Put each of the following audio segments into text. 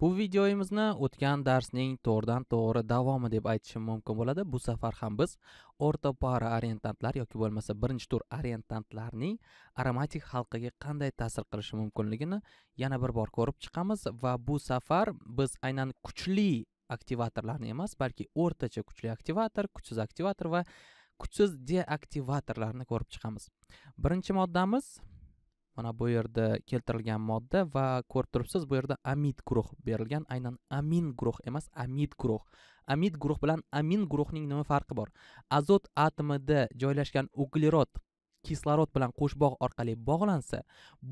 bu videomizni o'tgan darsning to'g'ridan to'g'ri davomi deb aytishim mumkin bo'ladi bu safar ham biz o'rta pora orientantlar yoki bo'lmasa birinchi tur orientantlarning aromatik halqaga qanday ta'sir qilishi mumkinligini yana bir bor ko'rib chiqamiz va bu safar biz aynan kuchli aktivatorlarni emas balki o'rtacha kuchli aktivator kuchsiz aktivator va kuchsiz deaktivatorlarni ko'rib chiqamiz birinchi moddamiz mana bu yerda keltirilgan modda va ko'rib turibsiz bu yerda amid guruh berilgan aynan amin guruh emas amid guruh amid guruh bilan amin guruhning nima farqi bor azot atomida joylashgan uglerod kislorod bilan qo'shbog' orqali bog'lansa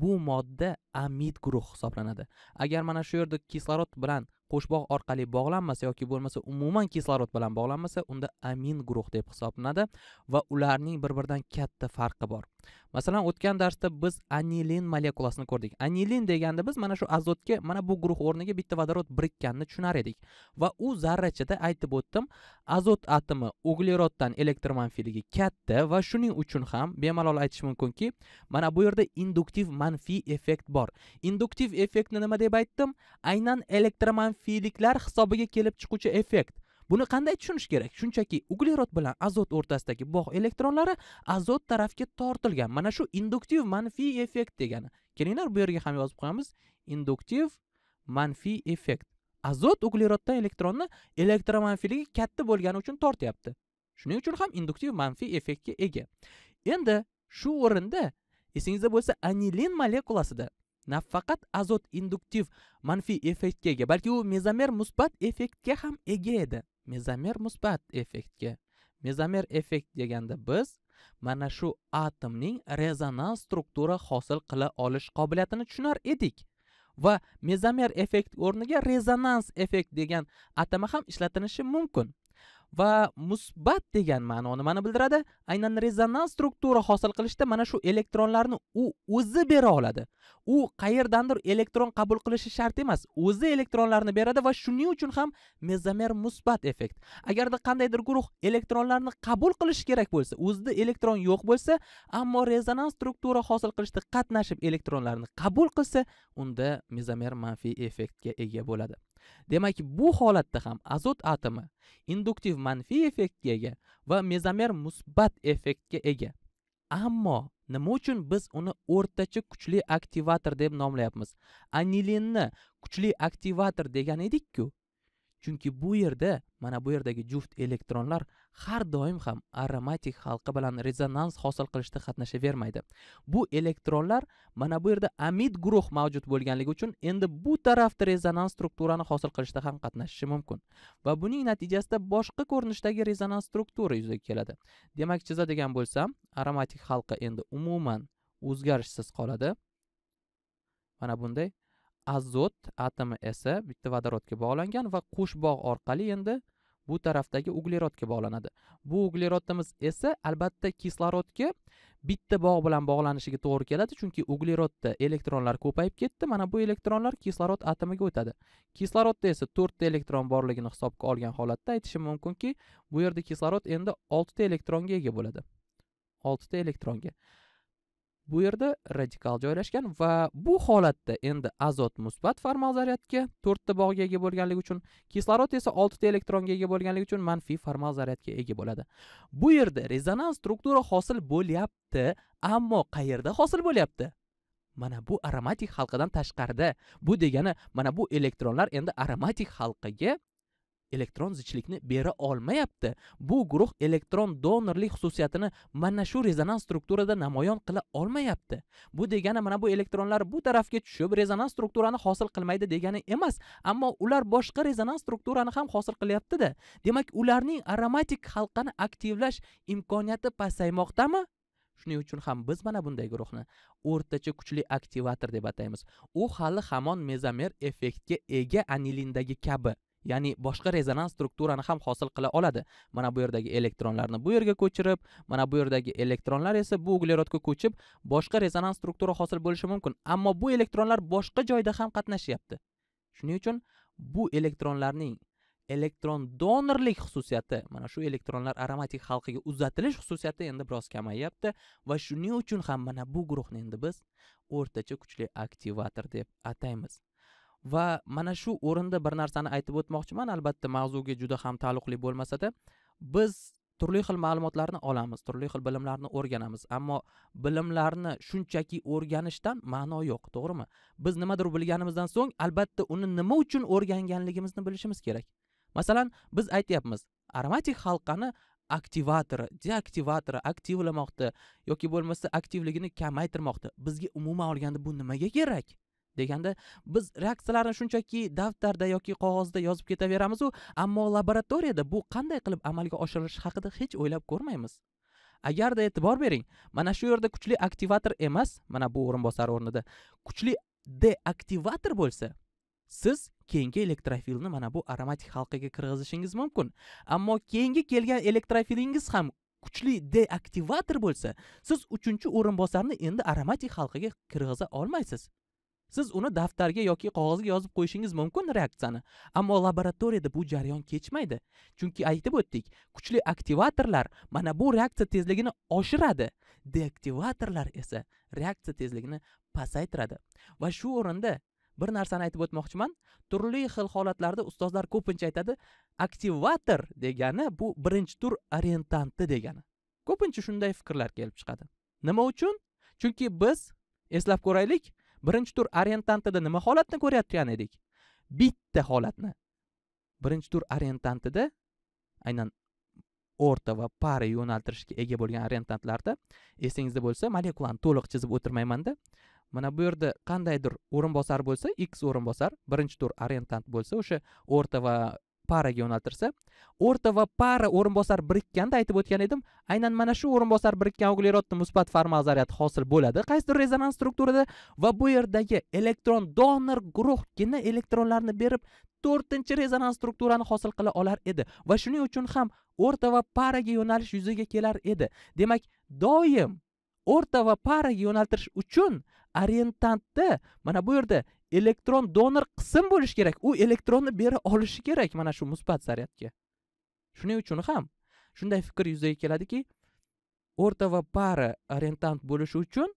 bu modda amid guruh hisoblanadi agar mana shu yerda kislorod bilan qo'shbog' orqali bog'lanmasa yoki bo'lmasa umuman kislorod bilan bog'lanmasa unda amin guruh deb hisoblanadi va ularning bir biridan katta farqi bor masalan o'tgan darsda biz anilin molekulasini ko'rdik anilin deganda biz mana shu azotga mana bu guruh o'rniga bitta vodorod birikkanini tushunar edik va u zarrachada aytib o'tdim azot atomi ugleroddan elektr manfiyligi katta va shuning uchun ham bemalol aytish mumkinki mana bu yerda induktiv manfiy effekt bor induktiv effektni nima deb aytdim aynan elektr manfiy fiiliklar hisobiga kelib chiquvchi effekt buni qanday tushunish kerak shunchaki uglerod bilan azot o'rtasidagi bog' elektronlari azot tarafga tortilgan mana shu induktiv manfiy effekt degani kelinglar bu yerga ham yozib qo'yamiz induktiv manfiy effekt azot ugleroddan elektronni elektromanfiyligi katta bo'lgani uchun tortyapti shuning uchun ham induktiv manfiy effektga ega endi shu o'rinda esingizda bo'lsa anilin molekulasida nafaqat azot induktiv manfiy effektga ega balki u mezomer musbat effektga ham ega edi mezomer musbat effektga mezomer effekt deganda biz mana shu atomning rezonans struktura hosil qila olish qobiliyatini tushunar edik va mezomer effekt o'rniga rezonans effekt degan atama ham ishlatilishi mumkin va musbat degan ma'noni nimani bildiradi aynan rezonans struktura hosil qilishda mana shu elektronlarni u o'zi bera oladi u qayerdandir elektron qabul qilishi shart emas o'zi elektronlarni beradi va shuning uchun ham mezomer musbat effekt agarda qandaydir guruh elektronlarni qabul qilishi kerak bo'lsa o'zida elektron yo'q bo'lsa ammo rezonans struktura hosil qilishda qatnashib elektronlarni qabul qilsa unda mezomer manfiy effektga ega bo'ladi demak bu holatda ham azot atomi induktiv manfiy effektga ega va mezomer musbat effektga ega ammo nima uchun biz uni o'rtacha kuchli aktivator deb nomlayapmiz anilinni kuchli aktivator degan edikku chunki bu yerda mana bu yerdagi juft elektronlar har doim ham aromatik halqa bilan rezonans hosil qilishda qatnashavermaydi bu elektronlar mana bu yerda amid guruh mavjud bo'lganligi uchun endi bu tarafda rezonans strukturani hosil qilishda ham qatnashishi mumkin va buning natijasida boshqa ko'rinishdagi rezonans struktura yuzaga keladi demak chizadigan bo'lsam aromatik halqa endi umuman o'zgarishsiz qoladi mana bunday azot atomi esa bitta vodorodga bog'langan va qo'sh bog' orqali endi bu tarafdagi uglerodga bog'lanadi bu uglerodimiz esa albatta kislorodga bitta bog' bilan bog'lanishiga to'g'ri keladi chunki uglerodda elektronlar ko'payib ketdi mana bu elektronlar kislorod atomiga o'tadi kislorodda esa to'rtta elektron borligini hisobga olgan holatda aytishim mumkinki bu yerda kislorod endi oltita elektronga ega bo'ladi oltita elektronga bu yerda radikal joylashgan va bu holatda endi azot musbat formal zaryadga to'rtta bog'ga ega bo'lganligi uchun kislorod esa oltita elektronga ega bo'lganligi uchun manfiy formal zaryadga ega bo'ladi bu yerda rezonans struktura hosil bo'lyapti ammo qayerda hosil bo'lyapti mana bu aromatik halqadan tashqarida bu degani mana bu elektronlar endi aromatik halqaga elektron zichlikni bera olmayapti bu guruh elektron donorlik xususiyatini mana shu rezonans strukturada namoyon qila olmayapti bu degani mana bu elektronlar bu tarafga tushib rezonans strukturani hosil qilmaydi degani emas ammo ular boshqa rezonans strukturani ham hosil qilyaptida demak ularning aromatik halqani aktivlash imkoniyati pasaymoqdami shuning uchun ham biz mana bunday guruhni o'rtacha kuchli aktivator deb ataymiz u hali hamon mezomer effektga ega anilindagi kabi ya'ni boshqa rezonans strukturani ham hosil qila oladi mana bu yerdagi elektronlarni bu yerga ko'chirib mana bu yerdagi elektronlar esa bu uglerodga ko'chib boshqa rezonans struktura hosil bo'lishi mumkin ammo bu elektronlar boshqa joyda ham qatnashyapti shuning uchun bu elektronlarning elektron donorlik xususiyati mana shu elektronlar aromatik halqaga uzatilish xususiyati endi biroz kamayyapti va shuning uchun ham mana bu guruhni endi biz o'rtacha kuchli aktivator deb ataymiz va mana shu o'rinda bir narsani aytib o'tmoqchiman albatta mavzuga juda ham taalluqli bo'lmasada biz turli xil ma'lumotlarni olamiz turli xil bilimlarni o'rganamiz ammo bilimlarni shunchaki o'rganishdan ma'no yo'q to'g'rimi biz nimadir bilganimizdan so'ng albatta uni nima uchun o'rganganligimizni bilishimiz kerak masalan biz aytyapmiz aromatik halqani aktivatori deaktivatori aktivlamoqda yoki bo'lmasa aktivligini kamaytirmoqda bizga umuman olganda bu nimaga kerak deganda biz reaksiyalarni shunchaki daftarda yoki qog'ozda yozib ketaveramizu ammo laboratoriyada bu qanday qilib amalga oshirilishi haqida hech o'ylab ko'rmaymiz agarda e'tibor bering mana shu yerda kuchli aktivator emas mana bu o'rinbosar o'rnida kuchli deaktivator bo'lsa siz keyingi elektrofilni mana bu aromatik halqaga kirgizishingiz mumkin ammo keyingi kelgan elektrofilingiz ham kuchli deaktivator bo'lsa siz uchinchi o'rinbosarni endi aromatik halqaga kirg'iza olmaysiz siz uni daftarga yoki qog'ozga yozib qo'yishingiz mumkin reaksiyani ammo laboratoriyada bu jarayon kechmaydi chunki aytib o'tdik kuchli aktivatorlar mana bu reaksiya tezligini oshiradi deaktivatorlar esa reaksiya tezligini pasaytiradi va shu o'rinda bir narsani aytib o'tmoqchiman turli xil holatlarda ustozlar ko'pincha aytadi aktivator degani bu birinchi tur orientanti degani ko'pincha shunday fikrlar kelib chiqadi nima uchun chunki biz eslab ko'raylik birinchi tur orientantida nima holatni ko'rayotgan edik bitta holatni birinchi tur orientantida aynan o'rta va pari yo'naltirishga ega bo'lgan orientantlarda esingizda bo'lsa molekulani to'liq chizib o'tirmaymanda mana bu yerda qandaydir o'rinbosar bo'lsa x o'rinbosar birinchi tur orientant bo'lsa o'sha o'rta va paraga yo'naltirsa o'rta va para o'rinbosar birikkanda aytib o'tgan edim aynan mana shu o'rinbosar birikkan uglerodni musbat formal zaryad hosil bo'ladi qaysidir rezonans strukturada va bu yerdagi elektron donor guruhgina elektronlarni berib to'rtinchi rezonans strukturani hosil qila olar edi va shuning uchun ham o'rta va paraga yo'nalish yuzaga kelar edi demak doim o'rta va paraga yo'naltirish uchun orientantni mana bu yerda elektron donor qism bo'lishi kerak u elektronni bera olishi kerak mana shu musbat zaryadga shuning uchun ham shunday fikr yuzaga keladiki o'rta va pari orientant bo'lishi uchun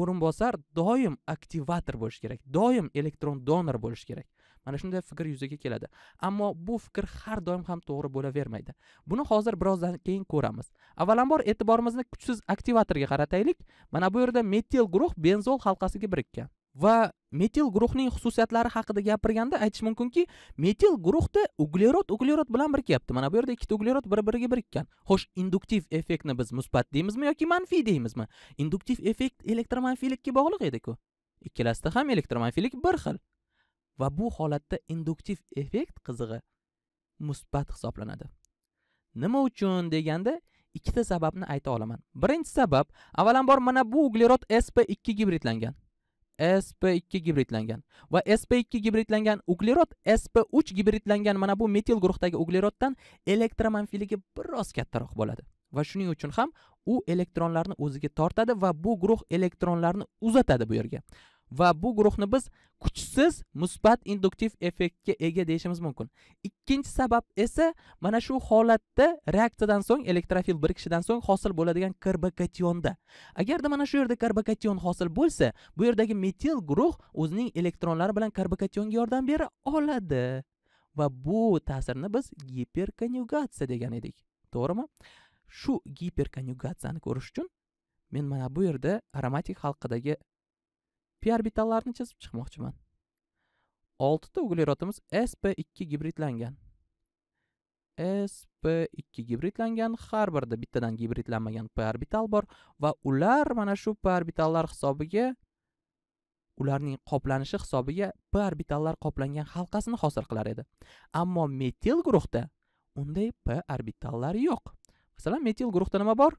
o'rinbosar doim aktivator bo'lishi kerak doim elektron donor bo'lishi kerak mana shunday fikr yuzaga keladi ammo bu fikr har doim ham to'g'ri bo'lavermaydi buni hozir birozdan keyin ko'ramiz avvalambor e'tiborimizni kuchsiz aktivatorga qarataylik mana bu yerda metil guruh benzol halqasiga birikkan va metil guruhning xususiyatlari haqida gapirganda aytish mumkinki metil guruhda uglerod uglerod bilan birikyapti mana bu yerda ikkita uglerod bir biriga birikkan xo'sh induktiv effektni biz musbat deymizmi yoki manfiy deymizmi induktiv effekt elektromanfiylikka bog'liq ediku ikkalasida ham elektromanfiylik bir xil va bu holatda induktiv effekt qizig'i musbat hisoblanadi nima uchun deganda ikkita sababni ayta olaman birinchi sabab avvalambor mana bu uglerod sp ikki gibridlangan sp2 gibridlangan va sp2 gibridlangan uglerod sp3 gibridlangan mana bu metil guruhdagi ugleroddan elektromanfiligi biroz kattaroq bo'ladi va shuning uchun ham u elektronlarni o'ziga tortadi va bu guruh elektronlarni uzatadi bu yerga va bu guruhni biz kuchsiz musbat induktiv effektga ega deyishimiz mumkin ikkinchi sabab esa mana shu holatda reaksiyadan so'ng elektrofil birikishidan so'ng hosil bo'ladigan karbokationda agarda mana shu yerda karbokation hosil bo'lsa bu yerdagi metil guruh o'zining elektronlari bilan karbokationga yordam bera oladi va bu ta'sirni biz giperkonyugatsiya degan edik to'g'rimi shu giperkonyugatsiyani ko'rish uchun men mana bu yerda aromatik halqadagi p orbitallarni chizib chiqmoqchiman oltita uglerodimiz sp2 gibridlangan sp2 gibridlangan har birida bittadan gibridlanmagan p orbital bor va ular mana shu p orbitallar hisobiga ularning qoplanishi hisobiga p orbitallar qoplangan halqasini hosil qilar edi ammo metil guruhda unday p orbitallari yo'q masalan metil guruhda nima bor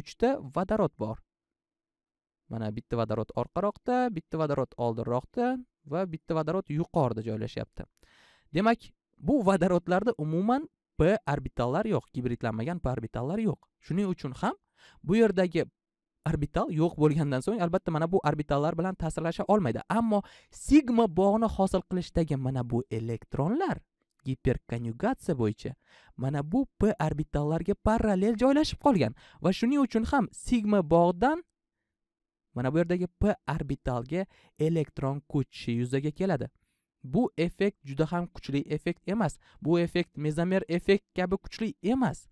uchta vodorod bor mana bitta vodorod orqaroqda bitta vodorod oldinroqda va bitta vodorod yuqorida joylashyapti demak bu vodorodlarda umuman p orbitallar yo'q gibridlanmagan p orbitallar yo'q shuning uchun ham bu yerdagi orbital yo'q bo'lgandan so'ng albatta mana bu orbitallar bilan ta'sirlasha olmaydi ammo sigma bog'ni hosil qilishdagi mana bu elektronlar giperkonyugatsiya bo'yicha mana bu p orbitallarga parallel joylashib qolgan va shuning uchun ham sigma bog'dan mana bu yerdagi p orbitalga elektron ko'chishi yuzaga keladi bu effekt juda ham kuchli effekt emas bu effekt mezomer effekt kabi kuchli emas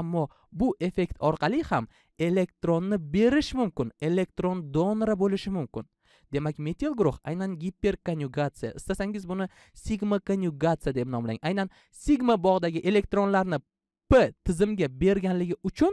ammo bu effekt orqali ham elektronni berish mumkin elektron donora bo'lishi mumkin demak metil guruh aynan giperkonyugatsiya istasangiz buni sigma konyugatsiya deb nomlang aynan sigma bog'dagi elektronlarni p tizimga berganligi uchun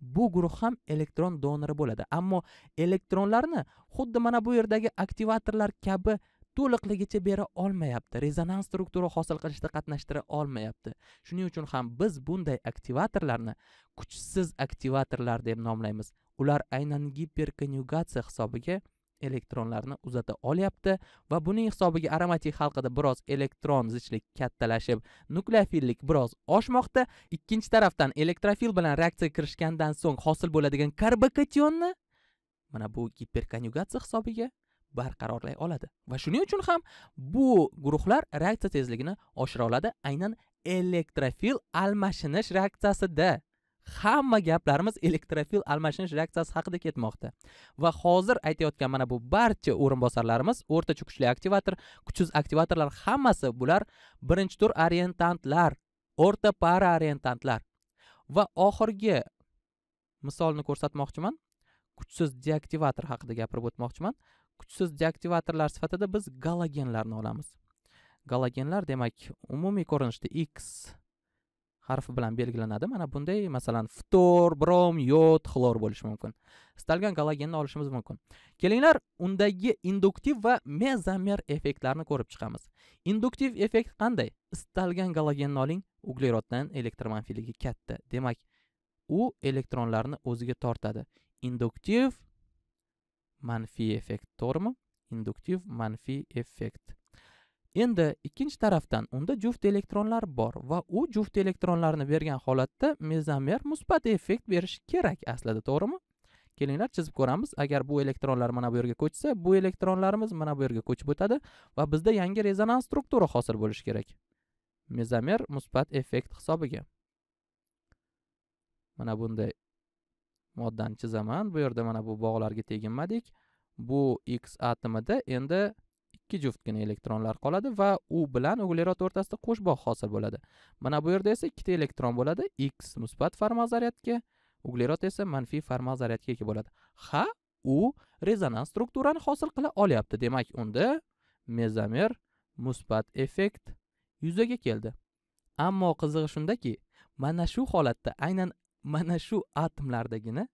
bu guruh ham elektron donori bo'ladi ammo elektronlarni xuddi mana bu yerdagi aktivatorlar kabi to'liqligicha bera olmayapti rezonans strukturi hosil qilishda qatnashtira olmayapti shuning uchun ham biz bunday aktivatorlarni kuchsiz aktivatorlar deb nomlaymiz ular aynan giperkonyugatsiya hisobiga elektronlarni uzata olyapti va buning hisobiga aromatik halqada biroz elektron zichlik kattalashib nukleofillik biroz oshmoqda ikkinchi tarafdan elektrofil bilan reaksiyaga kirishgandan so'ng hosil bo'ladigan karbokationni mana bu giperkonyugatsiya hisobiga barqarorlay oladi va shuning uchun ham bu guruhlar reaksiya tezligini oshira oladi aynan elektrofil almashinish reaksiyasida hamma gaplarimiz elektrofil almashinish reaksiyasi haqida ketmoqda va hozir aytayotgan mana bu barcha o'rinbosarlarimiz o'rtacha kuchli aktivator kuchsiz aktivatorlar hammasi bular birinchi tur orientantlar o'rta para orientantlar va oxirgi misolni ko'rsatmoqchiman kuchsiz deaktivator haqida gapirib o'tmoqchiman kuchsiz deaktivatorlar sifatida biz galogenlarni olamiz galogenlar demak umumiy ko'rinishda x harfi bilan belgilanadi mana bunday masalan ftor brom yod xlor bo'lishi mumkin istalgan galogenni olishimiz mumkin kelinglar undagi induktiv va mezomer effektlarni ko'rib chiqamiz induktiv effekt qanday istalgan galogenni oling ugleroddan elektromanfiyligi katta demak u elektronlarni o'ziga tortadi induktiv manfiy effekt to'g'rimi induktiv manfiy effekt endi ikkinchi tarafdan unda juft elektronlar bor va u juft elektronlarni bergan holatda mezomer musbat effekt berishi kerak aslida to'g'rimi kelinglar chizib ko'ramiz agar bu elektronlar mana bu yerga ko'chsa bu elektronlarimiz mana bu yerga ko'chib o'tadi va bizda yangi rezonans struktura hosil bo'lishi kerak mezomer musbat effekt hisobiga mana bunday moddani chizaman bu yerda mana bu bog'larga teginmadik bu x atomida endi ikki juftgina elektronlar qoladi va u bilan uglerod o'rtasida qo'shboq hosil bo'ladi mana bu yerda esa ikkita elektron bo'ladi x musbat formal zaryadga uglerod esa manfiy formal zaryadga ega bo'ladi ha u rezonans strukturani hosil qila olyapti demak unda mezomer musbat effekt yuzaga keldi ammo qizig'i shundaki mana shu holatda aynan mana shu atomlardagina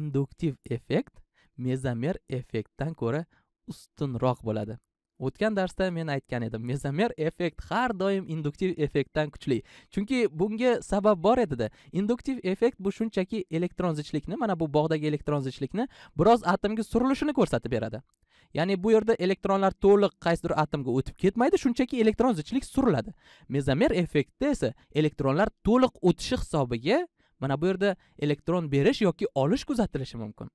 induktiv effekt mezomer effektdan ko'ra ustunroq bo'ladi o'tgan darsda men aytgan edim mezomer effekt har doim induktiv effektdan kuchli chunki bunga sabab bor edida induktiv effekt bu shunchaki elektron zichlikni mana bu bog'dagi elektron zichlikni biroz atomga surilishini ko'rsatib beradi ya'ni bu yerda elektronlar to'liq qaysidir atomga o'tib ketmaydi shunchaki elektron zichlik suriladi mezomer effektda esa elektronlar to'liq o'tishi hisobiga mana bu yerda elektron berish yoki olish kuzatilishi mumkin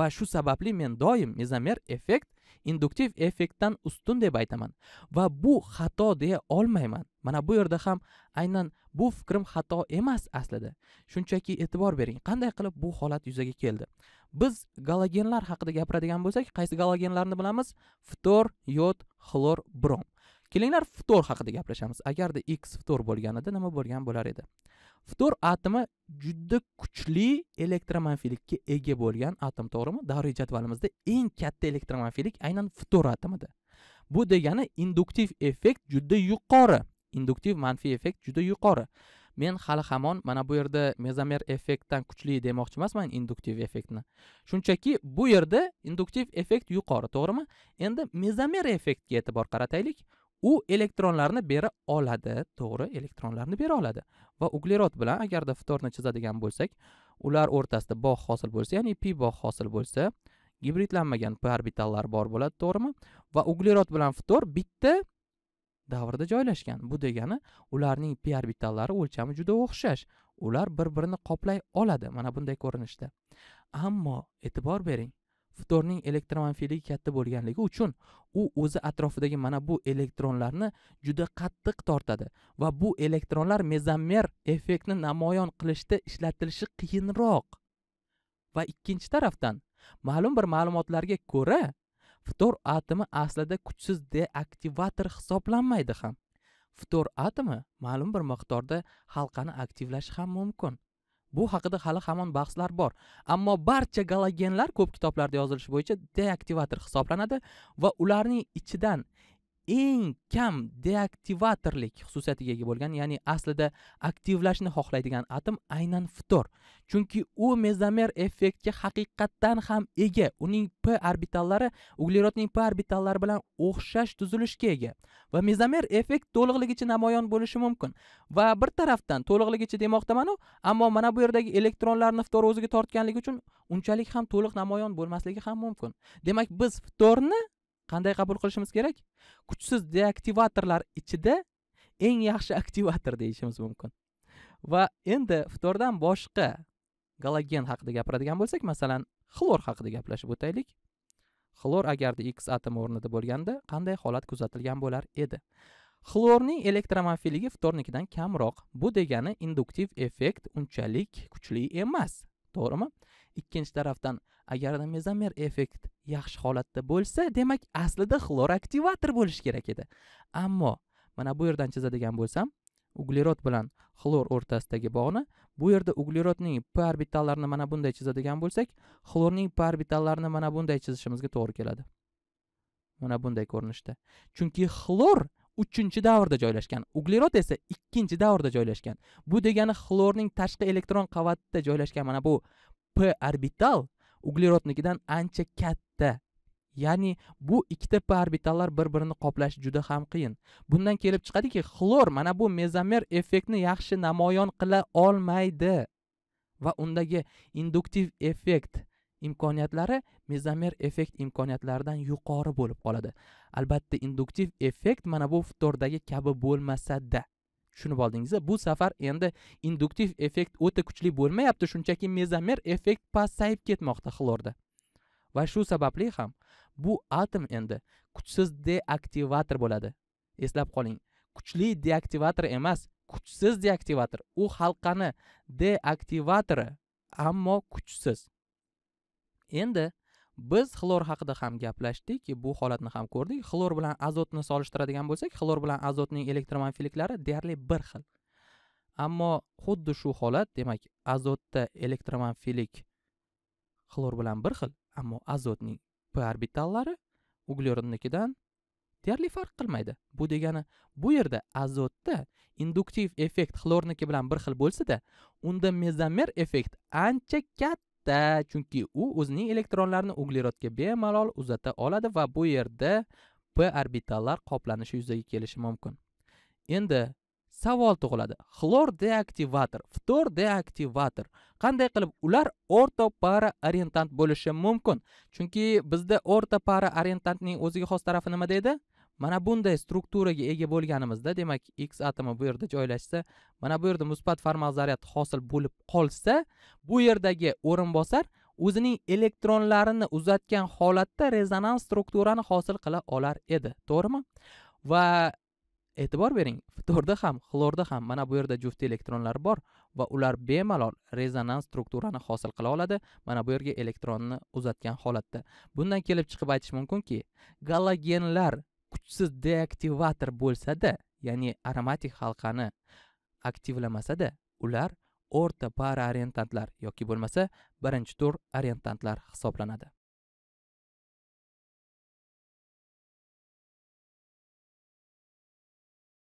va shu sababli men doim mezomer effekt induktiv effektdan ustun deb aytaman va bu xato deya olmayman mana bu yerda ham aynan bu fikrim xato emas aslida shunchaki e'tibor bering qanday qilib bu holat yuzaga keldi biz galogenlar haqida gapiradigan bo'lsak qaysi galogenlarni bilamiz ftor yod xlor brom kelinglar ftor haqida gaplashamiz agarda x ftor bo'lganida nima bo'lgan bo'lar edi ftor atomi juda kuchli elektromanfiylikka ega bo'lgan atom to'g'rimi davriy jadvalimizda eng katta elektromanfiylik aynan ftor atomida bu degani induktiv effekt juda yuqori induktiv manfiy effekt juda yuqori men hali hamon mana bu yerda mezomer effektdan kuchli demoqchi emasman induktiv effektni shunchaki bu yerda induktiv effekt yuqori to'g'rimi endi mezomer effektga e'tibor qarataylik u elektronlarni bera oladi to'g'ri elektronlarni bera oladi va uglerod bilan agarda ftorni chizadigan bo'lsak ular o'rtasida bog' hosil bo'lsa ya'ni pi bog' hosil bo'lsa gibridlanmagan p orbitallar bor bo'ladi to'g'rimi va uglerod bilan ftor bitta davrda joylashgan bu degani ularning p orbitallari o'lchami juda o'xshash ular bir birini qoplay oladi mana bunday ko'rinishda ammo e'tibor bering ftorning elektromanfiyligi katta bo'lganligi uchun u o'zi atrofidagi mana bu elektronlarni juda qattiq tortadi va bu elektronlar mezomer effektni namoyon qilishda ishlatilishi qiyinroq va ikkinchi tarafdan ma'lum bir ma'lumotlarga ko'ra ftor atomi aslida kuchsiz deaktivator hisoblanmaydi ham ftor atomi ma'lum bir miqdorda halqani aktivlashi ham mumkin bu haqida hali hamon bahslar bor ammo barcha galogenlar ko'p kitoblarda yozilishi bo'yicha deaktivator hisoblanadi va ularning ichidan eng kam deaktivatorlik xususiyatiga ega bo'lgan ya'ni aslida aktivlashni xohlaydigan atom aynan ftor chunki u mezomer effektga haqiqatdan ham ega uning p orbitallari uglerodning p orbitallari bilan o'xshash tuzilishga ega va mezomer effekt to'liqligicha namoyon bo'lishi mumkin va bir tarafdan to'liqligicha demoqdamanu ammo mana bu yerdagi elektronlarni ftor o'ziga tortganligi uchun unchalik ham to'liq namoyon bo'lmasligi ham mumkin demak biz ftorni qanday qabul qilishimiz kerak kuchsiz deaktivatorlar ichida eng yaxshi aktivator deyishimiz mumkin va endi ftordan boshqa galogen haqida gapiradigan bo'lsak masalan xlor haqida gaplashib o'taylik xlor agarda x atomi o'rnida bo'lganda qanday holat kuzatilgan bo'lar edi xlorning elektromofilligi ftornikidan kamroq bu degani induktiv effekt unchalik kuchli emas to'g'rimi ikkinchi tarafdan agarda mezomer effekt yaxshi holatda bo'lsa demak aslida xlor aktivator bo'lishi kerak edi ammo mana bu yerdan chizadigan bo'lsam uglerod bilan xlor o'rtasidagi bog'ni bu yerda uglerodning p orbitallarini mana bunday chizadigan bo'lsak xlorning p orbitallarini mana bunday chizishimizga to'g'ri keladi mana bunday ko'rinishda chunki xlor uchinchi davrda joylashgan uglerod esa ikkinchi davrda joylashgan bu degani xlorning tashqi elektron qavatida joylashgan mana bu p orbital uglerodnikidan ancha katta ya'ni bu ikkita p orbitallar bir birini qoplash juda ham qiyin bundan kelib chiqadiki xlor mana bu mezomer effektni yaxshi namoyon qila olmaydi va undagi induktiv effekt imkoniyatlari mezomer effekt imkoniyatlaridan yuqori bo'lib qoladi albatta induktiv effekt mana bu ftordagi kabi bo'lmasada tushunib oldingizmi bu safar endi induktiv effekt o'ta kuchli bo'lmayapti shunchaki mezomer effekt pasayib ketmoqda xlorda va shu sababli ham bu atom endi kuchsiz deaktivator bo'ladi eslab qoling kuchli deaktivator emas kuchsiz deaktivator u halqani deaktivatori ammo kuchsiz endi biz xlor haqida ham gaplashdik bu holatni ham ko'rdik xlor bilan azotni solishtiradigan bo'lsak xlor bilan azotning elektromanfiliklari deyarli bir xil ammo xuddi shu holat demak azotda elektromanfilik xlor bilan bir xil ammo azotning p orbitallari uglerodnikidan deyarli farq qilmaydi bu degani bu yerda azotda induktiv effekt xlorniki bilan bir xil bo'lsada unda mezomer effekt ancha katta albatta chunki u o'zining elektronlarini uglerodga bemalol uzata oladi va bu yerda p orbitallar qoplanishi yuzaga kelishi mumkin endi savol tug'iladi xlor deaktivator ftor deaktivator qanday qilib ular orto para orientant bo'lishi mumkin chunki bizda orta para orientantning o'ziga xos tarafi nima deydi mana bunday strukturaga ega bo'lganimizda demak x atomi bu yerda joylashsa mana bu yerda musbat formal zaryad hosil bo'lib qolsa bu yerdagi o'rinbosar o'zining elektronlarini uzatgan holatda rezonans strukturani hosil qila olar edi to'g'rimi va e'tibor bering ftorda ham xlorda ham mana bu yerda juft elektronlar bor va ular bemalol rezonans strukturani hosil qila oladi mana bu yerga elektronni uzatgan holatda bundan kelib chiqib aytish mumkinki galogenlar kuchsiz deaktivator bo'lsa-da, ya'ni aromatik halqani aktivlamasa-da, ular o'rta orientantlar yoki bo'lmasa birinchi tur orientantlar hisoblanadi